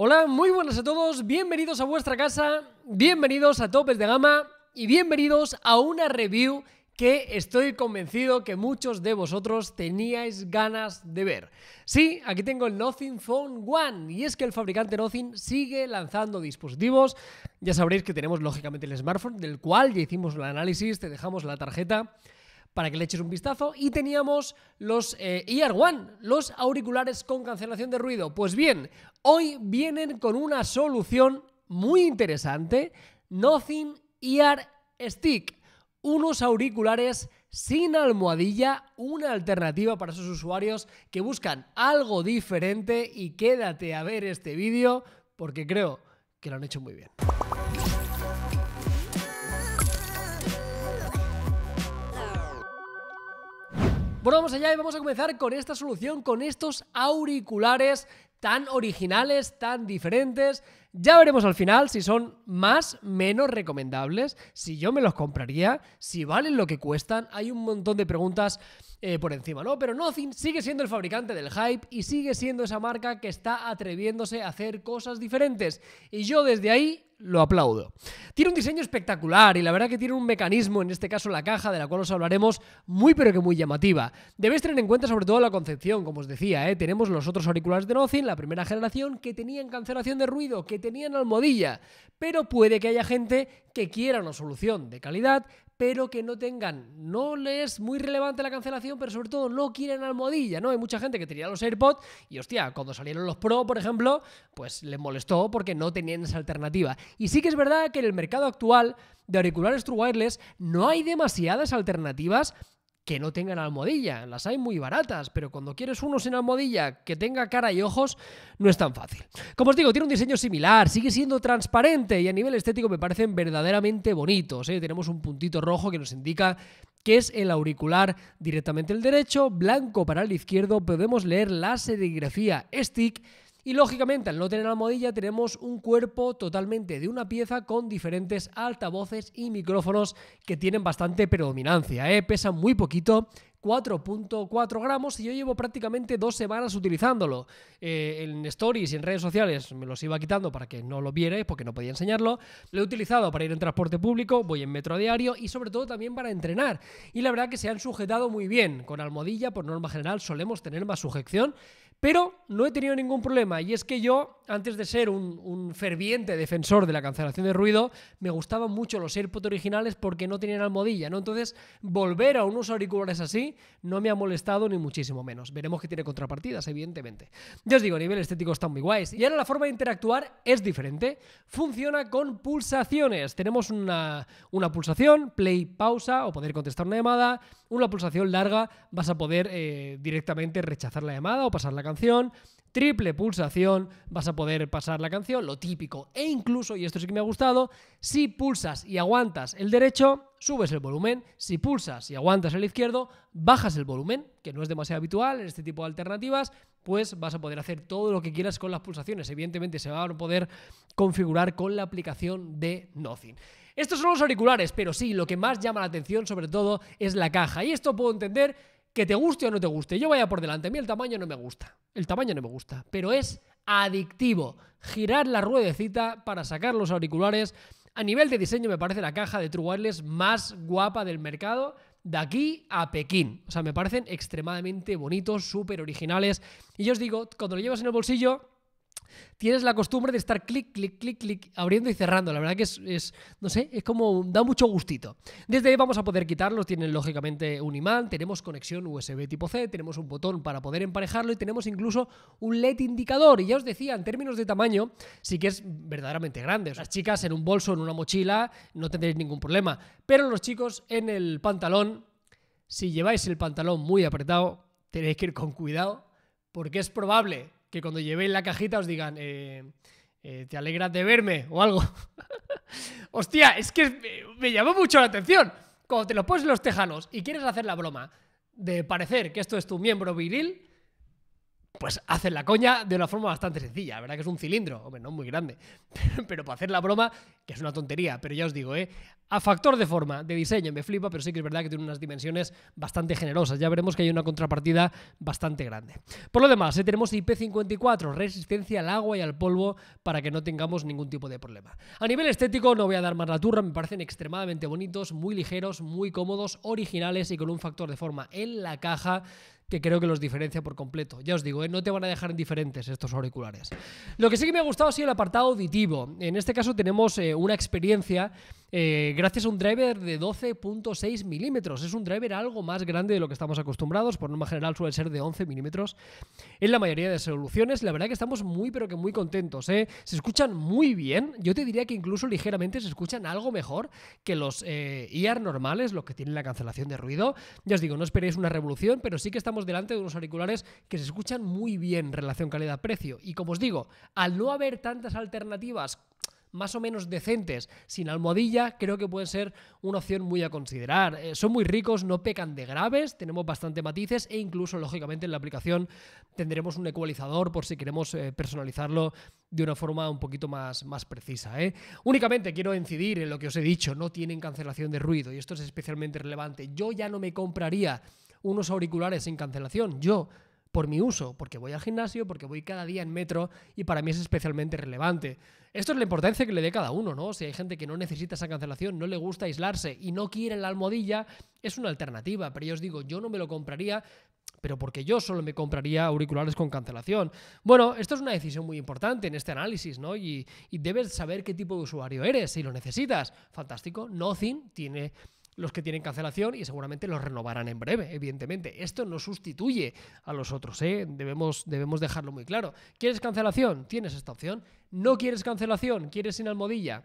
Hola, muy buenas a todos, bienvenidos a vuestra casa, bienvenidos a Topes de Gama y bienvenidos a una review que estoy convencido que muchos de vosotros teníais ganas de ver. Sí, aquí tengo el Nothing Phone One y es que el fabricante Nothing sigue lanzando dispositivos. Ya sabréis que tenemos lógicamente el smartphone del cual ya hicimos el análisis, te dejamos la tarjeta para que le eches un vistazo. Y teníamos los ER eh, Ear One, los auriculares con cancelación de ruido. Pues bien, hoy vienen con una solución muy interesante, Nothing Ear Stick, unos auriculares sin almohadilla, una alternativa para esos usuarios que buscan algo diferente y quédate a ver este vídeo porque creo que lo han hecho muy bien. vamos allá y vamos a comenzar con esta solución, con estos auriculares tan originales, tan diferentes, ya veremos al final si son más, menos recomendables, si yo me los compraría, si valen lo que cuestan. Hay un montón de preguntas eh, por encima, ¿no? Pero Nothing sigue siendo el fabricante del hype y sigue siendo esa marca que está atreviéndose a hacer cosas diferentes. Y yo desde ahí lo aplaudo. Tiene un diseño espectacular y la verdad que tiene un mecanismo, en este caso la caja, de la cual os hablaremos, muy pero que muy llamativa. Debéis tener en cuenta sobre todo la concepción, como os decía, ¿eh? tenemos los otros auriculares de Nothing, la primera generación, que tenían cancelación de ruido, que tenían almohadilla. Pero puede que haya gente que quiera una solución de calidad, pero que no tengan, no les es muy relevante la cancelación, pero sobre todo no quieren almohadilla, ¿no? Hay mucha gente que tenía los AirPods y hostia, cuando salieron los Pro, por ejemplo, pues les molestó porque no tenían esa alternativa. Y sí que es verdad que en el mercado actual de auriculares true wireless no hay demasiadas alternativas que no tengan almohadilla. Las hay muy baratas, pero cuando quieres uno sin almohadilla que tenga cara y ojos, no es tan fácil. Como os digo, tiene un diseño similar, sigue siendo transparente y a nivel estético me parecen verdaderamente bonitos. ¿eh? Tenemos un puntito rojo que nos indica que es el auricular directamente el derecho, blanco para el izquierdo, podemos leer la serigrafía stick y lógicamente, al no tener almohadilla, tenemos un cuerpo totalmente de una pieza con diferentes altavoces y micrófonos que tienen bastante predominancia, ¿eh? pesan muy poquito. 4.4 gramos y yo llevo prácticamente dos semanas utilizándolo. Eh, en stories y en redes sociales me los iba quitando para que no lo vierais porque no podía enseñarlo. Lo he utilizado para ir en transporte público, voy en metro a diario y sobre todo también para entrenar. Y la verdad que se han sujetado muy bien. Con almohadilla, por norma general, solemos tener más sujeción pero no he tenido ningún problema y es que yo, antes de ser un, ferviente defensor de la cancelación de ruido, me gustaban mucho los AirPods originales porque no tenían almohadilla, ¿no? Entonces, volver a unos auriculares así no me ha molestado ni muchísimo menos. Veremos que tiene contrapartidas, evidentemente. Ya os digo, a nivel estético están muy guays. Y ahora la forma de interactuar es diferente. Funciona con pulsaciones. Tenemos una, una pulsación, play, pausa o poder contestar una llamada. Una pulsación larga vas a poder eh, directamente rechazar la llamada o pasarla a canción, triple pulsación, vas a poder pasar la canción, lo típico. E incluso, y esto sí que me ha gustado, si pulsas y aguantas el derecho, subes el volumen. Si pulsas y aguantas el izquierdo, bajas el volumen, que no es demasiado habitual en este tipo de alternativas, pues vas a poder hacer todo lo que quieras con las pulsaciones. Evidentemente se va a poder configurar con la aplicación de Nothing. Estos son los auriculares, pero sí, lo que más llama la atención sobre todo es la caja. Y esto puedo entender que te guste o no te guste, yo vaya por delante, a mí el tamaño no me gusta, el tamaño no me gusta, pero es adictivo girar la ruedecita para sacar los auriculares. A nivel de diseño me parece la caja de True Wireless más guapa del mercado de aquí a Pekín. O sea, me parecen extremadamente bonitos, súper originales. Y yo os digo, cuando lo llevas en el bolsillo, tienes la costumbre de estar clic, clic, clic, clic, abriendo y cerrando. La verdad que es, no sé, es como, da mucho gustito. Desde ahí vamos a poder quitarlos, tienen lógicamente un imán, tenemos conexión USB tipo C, tenemos un botón para poder emparejarlo y tenemos incluso un LED indicador. Y ya os decía, en términos de tamaño, sí que es verdaderamente grande. O sea, las chicas en un bolso, en una mochila, no tendréis ningún problema. Pero los chicos en el pantalón, si lleváis el pantalón muy apretado, tenéis que ir con cuidado porque es probable que cuando llevéis la cajita os digan, eh, eh, ¿te alegras de verme? o algo. Hostia, es que me, me, llamó mucho la atención. Cuando te lo pones en los tejanos y quieres hacer la broma de parecer que esto es tu miembro viril, pues hacen la coña de una forma bastante sencilla. La verdad que es un cilindro, hombre, no muy grande, pero para hacer la broma, que es una tontería, pero ya os digo, ¿eh? A factor de forma, de diseño, me flipa, pero sí que es verdad que tiene unas dimensiones bastante generosas. Ya veremos que hay una contrapartida bastante grande. Por lo demás, ¿eh? tenemos IP54, resistencia al agua y al polvo para que no tengamos ningún tipo de problema. A nivel estético, no voy a dar más la turra, me parecen extremadamente bonitos, muy ligeros, muy cómodos, originales y con un factor de forma en la caja que creo que los diferencia por completo. Ya os digo, ¿eh? no te van a dejar indiferentes estos auriculares. Lo que sí que me ha gustado ha sido el apartado auditivo. En este caso tenemos eh, una experiencia eh, gracias a un driver de 12.6 milímetros. Es un driver algo más grande de lo que estamos acostumbrados, por norma general suele ser de 11 milímetros en la mayoría de soluciones. La verdad que estamos muy, pero que muy contentos. ¿eh? Se escuchan muy bien. Yo te diría que incluso ligeramente se escuchan algo mejor que los eh, normales, los que tienen la cancelación de ruido. Ya os digo, no esperéis una revolución, pero sí que estamos delante de unos auriculares que se escuchan muy bien en relación calidad-precio. Y como os digo, al no haber tantas alternativas más o menos decentes, sin almohadilla, creo que pueden ser una opción muy a considerar. Eh, son muy ricos, no pecan de graves, tenemos bastante matices e incluso, lógicamente, en la aplicación tendremos un ecualizador por si queremos eh, personalizarlo de una forma un poquito más, más precisa. ¿eh? Únicamente quiero incidir en lo que os he dicho, no tienen cancelación de ruido y esto es especialmente relevante. Yo ya no me compraría unos auriculares sin cancelación, yo por mi uso, porque voy al gimnasio, porque voy cada día en metro y para mí es especialmente relevante. Esto es la importancia que le dé cada uno, ¿no? Si hay gente que no necesita esa cancelación, no le gusta aislarse y no quiere la almohadilla, es una alternativa. Pero yo os digo, yo no me lo compraría, pero porque yo solo me compraría auriculares con cancelación. Bueno, esto es una decisión muy importante en este análisis, ¿no? Y, y debes saber qué tipo de usuario eres, si lo necesitas. Fantástico, Nothing tiene los que tienen cancelación y seguramente los renovarán en breve, evidentemente. Esto no sustituye a los otros, ¿eh? debemos, debemos dejarlo muy claro. ¿Quieres cancelación? Tienes esta opción. ¿No quieres cancelación? ¿Quieres sin almohadilla?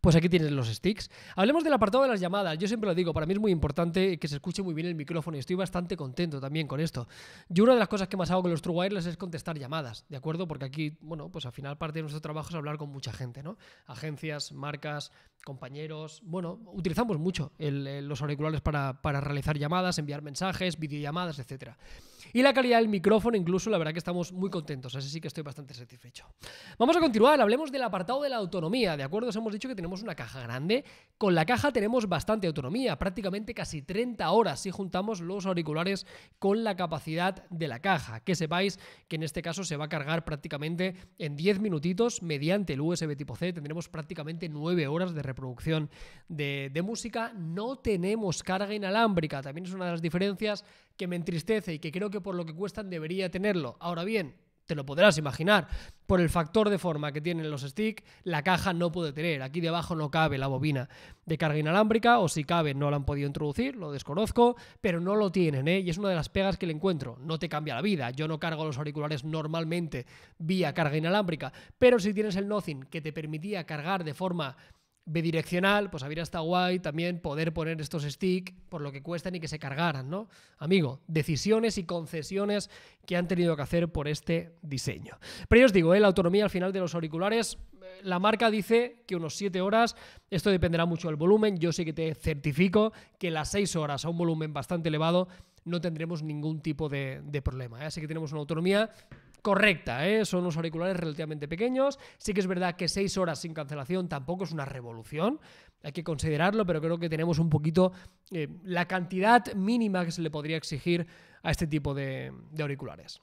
Pues aquí tienes los sticks. Hablemos del apartado de las llamadas. Yo siempre lo digo, para mí es muy importante que se escuche muy bien el micrófono y estoy bastante contento también con esto. Yo una de las cosas que más hago con los True Wireless es contestar llamadas, ¿de acuerdo? Porque aquí, bueno, pues al final parte de nuestro trabajo es hablar con mucha gente, ¿no? Agencias, marcas, compañeros. Bueno, utilizamos mucho eh, los auriculares para, para realizar llamadas, enviar mensajes, videollamadas, etcétera. Y la calidad del micrófono, incluso, la verdad que estamos muy contentos, así que estoy bastante satisfecho. Vamos a continuar, hablemos del apartado de la autonomía, ¿de acuerdo? Os hemos dicho que tenemos una caja grande, con la caja tenemos bastante autonomía, prácticamente casi 30 horas si juntamos los auriculares con la capacidad de la caja. Que sepáis que en este caso se va a cargar prácticamente en 10 minutitos mediante el USB tipo C, tendremos prácticamente 9 horas de reproducción de, de música, no tenemos carga inalámbrica, también es una de las diferencias que me entristece y que creo que por lo que cuestan debería tenerlo. Ahora bien, te lo podrás imaginar. Por el factor de forma que tienen los stick, la caja no puede tener. Aquí debajo no cabe la bobina de carga inalámbrica, o si cabe, no la han podido introducir, lo desconozco, pero no lo tienen, ¿eh? Y es una de las pegas que le encuentro. No te cambia la vida. Yo no cargo los auriculares normalmente vía carga inalámbrica, pero si tienes el Nothing que te permitía cargar de forma bidireccional, pues habría hasta guay también poder poner estos stick por lo que cuestan y que se cargaran, ¿no? Amigo, decisiones y concesiones que han tenido que hacer por este diseño. Pero yo os digo, ¿eh? la autonomía al final de los auriculares, eh, la marca dice que unos 7 horas, esto dependerá mucho del volumen, yo sí que te certifico que las 6 horas a un volumen bastante elevado no tendremos ningún tipo de, de problema, ¿eh? así que tenemos una autonomía correcta, ¿eh? son unos auriculares relativamente pequeños. Sí que es verdad que 6 horas sin cancelación tampoco es una revolución, hay que considerarlo, pero creo que tenemos un poquito eh, la cantidad mínima que se le podría exigir a este tipo de, auriculares.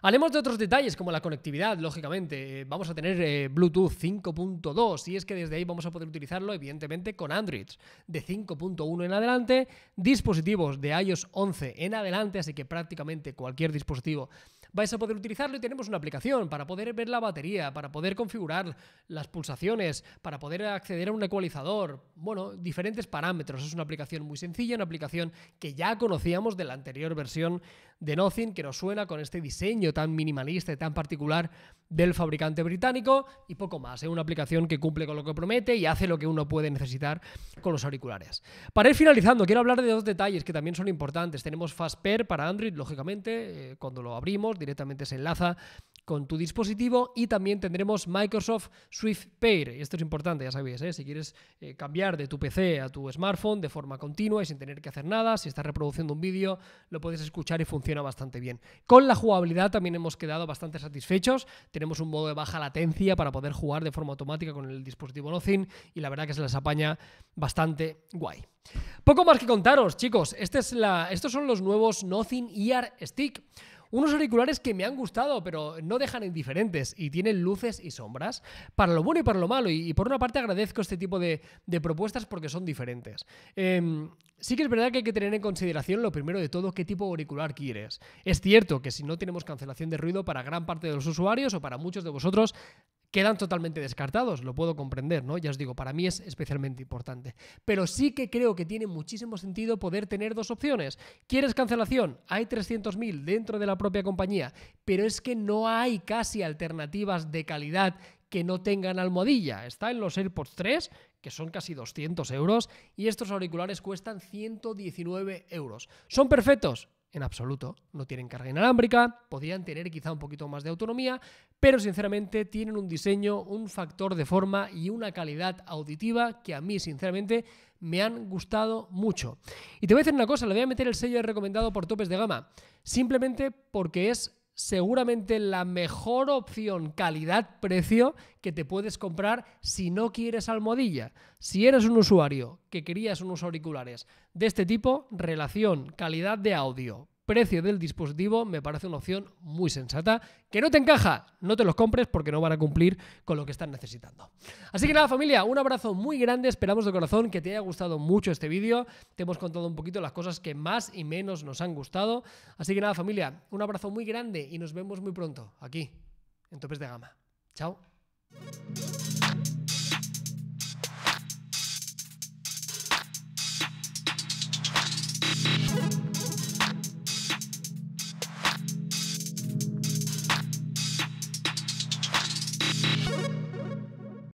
Hablemos de otros detalles como la conectividad, lógicamente. Eh, vamos a tener Bluetooth 5.2 y es que desde ahí vamos a poder utilizarlo evidentemente con Android de 5.1 en adelante, dispositivos de iOS 11 en adelante, así que prácticamente cualquier dispositivo vais a poder utilizarlo y tenemos una aplicación para poder ver la batería, para poder configurar las pulsaciones, para poder acceder a un ecualizador, bueno, diferentes parámetros. Es una aplicación muy sencilla, una aplicación que ya conocíamos de la anterior versión de Nothing, que nos suena con este diseño tan minimalista y tan particular del fabricante británico y poco más. Es ¿eh? una aplicación que cumple con lo que promete y hace lo que uno puede necesitar con los auriculares. Para ir finalizando, quiero hablar de dos detalles que también son importantes. Tenemos FastPair para Android, lógicamente, eh, cuando lo abrimos directamente se enlaza con tu dispositivo y también tendremos Microsoft Swift Pair. Esto es importante, ya sabéis, ¿eh? si quieres eh, cambiar de tu PC a tu smartphone de forma continua y sin tener que hacer nada, si estás reproduciendo un vídeo, lo puedes escuchar y funciona bastante bien. Con la jugabilidad también hemos quedado bastante satisfechos, tenemos un modo de baja latencia para poder jugar de forma automática con el dispositivo Nothing y la verdad que se las apaña bastante guay. Poco más que contaros, chicos. Este es la... Estos son los nuevos Nothing Ear Stick. Unos auriculares que me han gustado, pero no dejan indiferentes y tienen luces y sombras, para lo bueno y para lo malo. Y, por una parte agradezco este tipo de, propuestas porque son diferentes. Em, sí que es verdad que hay que tener en consideración lo primero de todo, qué tipo de auricular quieres. Es cierto que si no tenemos cancelación de ruido para gran parte de los usuarios o para muchos de vosotros, quedan totalmente descartados, lo puedo comprender, ¿no? Ya os digo, para mí es especialmente importante. Pero sí que creo que tiene muchísimo sentido poder tener dos opciones. ¿Quieres cancelación? Hay 300.000 dentro de la propia compañía, pero es que no hay casi alternativas de calidad que no tengan almohadilla. Está en los AirPods 3, que son casi 200 euros, y estos auriculares cuestan 119 euros. ¿Son perfectos? en absoluto. No tienen carga inalámbrica, podrían tener quizá un poquito más de autonomía, pero sinceramente tienen un diseño, un factor de forma y una calidad auditiva que a mí sinceramente me han gustado mucho. Y te voy a decir una cosa, le voy a meter el sello recomendado por topes de gama, simplemente porque es seguramente la mejor opción calidad-precio que te puedes comprar si no quieres almohadilla. Si eres un usuario que querías unos auriculares de este tipo, relación calidad de audio, precio del dispositivo me parece una opción muy sensata. Que no te encaja, no te los compres porque no van a cumplir con lo que están necesitando. Así que nada familia, un abrazo muy grande, esperamos de corazón que te haya gustado mucho este vídeo. Te hemos contado un poquito las cosas que más y menos nos han gustado. Así que nada familia, un abrazo muy grande y nos vemos muy pronto aquí en Topes de Gama. Chao.